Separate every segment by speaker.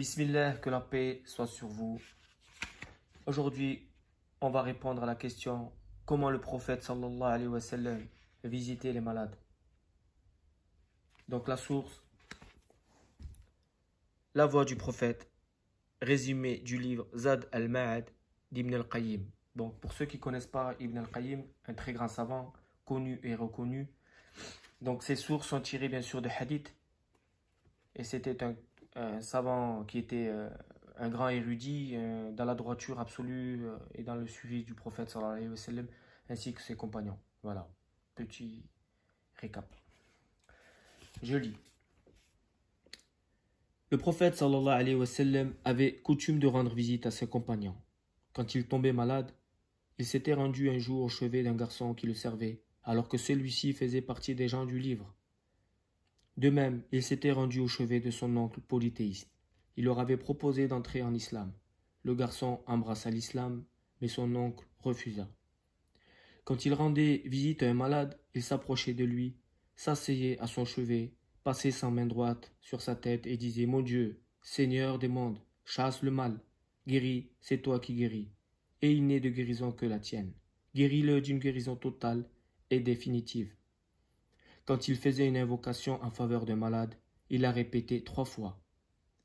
Speaker 1: Bismillah, que la paix soit sur vous. Aujourd'hui, on va répondre à la question comment le prophète sallallahu alayhi wa sallam visitait les malades. Donc la source, la voix du prophète, résumé du livre Zad al-Ma'ad d'Ibn al-Qayyim. Donc pour ceux qui ne connaissent pas Ibn al-Qayyim, un très grand savant, connu et reconnu. Donc ces sources sont tirées bien sûr de hadith. Et c'était un un euh, savant qui était euh, un grand érudit euh, dans la droiture absolue et dans le suivi du prophète alayhi wa sallam, ainsi que ses compagnons. Voilà, petit récap. Je lis. Le prophète alayhi wa sallam avait coutume de rendre visite à ses compagnons. Quand il tombait malade, il s'était rendu un jour au chevet d'un garçon qui le servait, alors que celui-ci faisait partie des gens du livre. De même, il s'était rendu au chevet de son oncle polythéiste. Il leur avait proposé d'entrer en islam. Le garçon embrassa l'islam, mais son oncle refusa. Quand il rendait visite à un malade, il s'approchait de lui, s'asseyait à son chevet, passait sa main droite sur sa tête et disait Mon Dieu, Seigneur des mondes, chasse le mal, guéris, c'est toi qui guéris. Et il n'est de guérison que la tienne. Guéris-le d'une guérison totale et définitive. Quand il faisait une invocation en faveur d'un malade, il la répétait trois fois.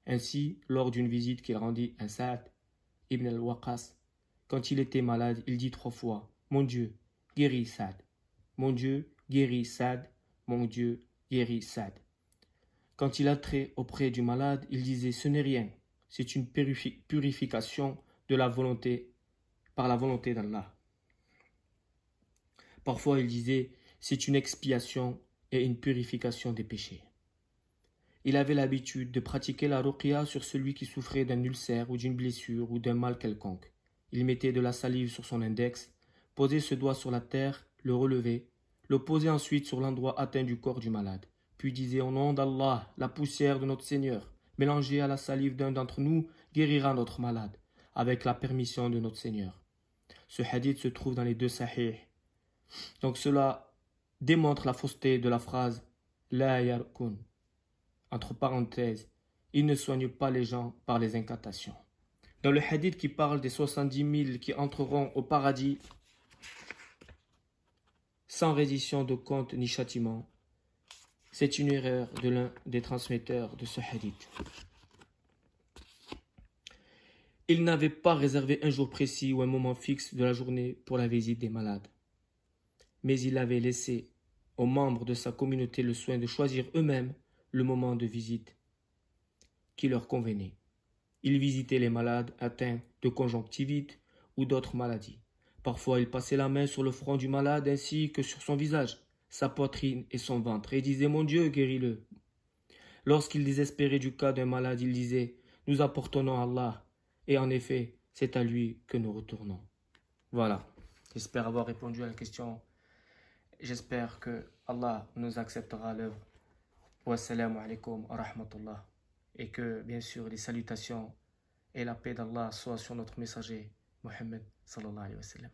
Speaker 1: Ainsi, lors d'une visite qu'il rendit à Saad ibn al-Waqas, quand il était malade, il dit trois fois Mon Dieu, guéris Saad. Mon Dieu, guéris Saad. Mon Dieu, guéris Saad. Quand il attrait auprès du malade, il disait Ce n'est rien, c'est une purification de la volonté, par la volonté d'Allah. Parfois, il disait c'est une expiation et une purification des péchés. Il avait l'habitude de pratiquer la ruqya sur celui qui souffrait d'un ulcère ou d'une blessure ou d'un mal quelconque. Il mettait de la salive sur son index, posait ce doigt sur la terre, le relevait, le posait ensuite sur l'endroit atteint du corps du malade, puis disait au nom d'Allah, la poussière de notre Seigneur, mélangée à la salive d'un d'entre nous, guérira notre malade, avec la permission de notre Seigneur. Ce hadith se trouve dans les deux sahih. Donc cela démontre la fausseté de la phrase La Entre parenthèses, il ne soigne pas les gens par les incantations. Dans le hadith qui parle des 70 000 qui entreront au paradis sans résistance de compte ni châtiment, c'est une erreur de l'un des transmetteurs de ce hadith. Il n'avait pas réservé un jour précis ou un moment fixe de la journée pour la visite des malades, mais il avait laissé aux membres de sa communauté le soin de choisir eux-mêmes le moment de visite qui leur convenait. Il visitait les malades atteints de conjonctivite ou d'autres maladies. Parfois, il passait la main sur le front du malade ainsi que sur son visage, sa poitrine et son ventre, et disait Mon Dieu, guéris-le. Lorsqu'il désespérait du cas d'un malade, il disait Nous apportons à Allah, et en effet, c'est à lui que nous retournons. Voilà. J'espère avoir répondu à la question. J'espère que Allah nous acceptera l'œuvre. Wassalamu alaikum wa rahmatullah. Et que, bien sûr, les salutations et la paix d'Allah soient sur notre messager, Mohammed sallallahu alayhi wa sallam.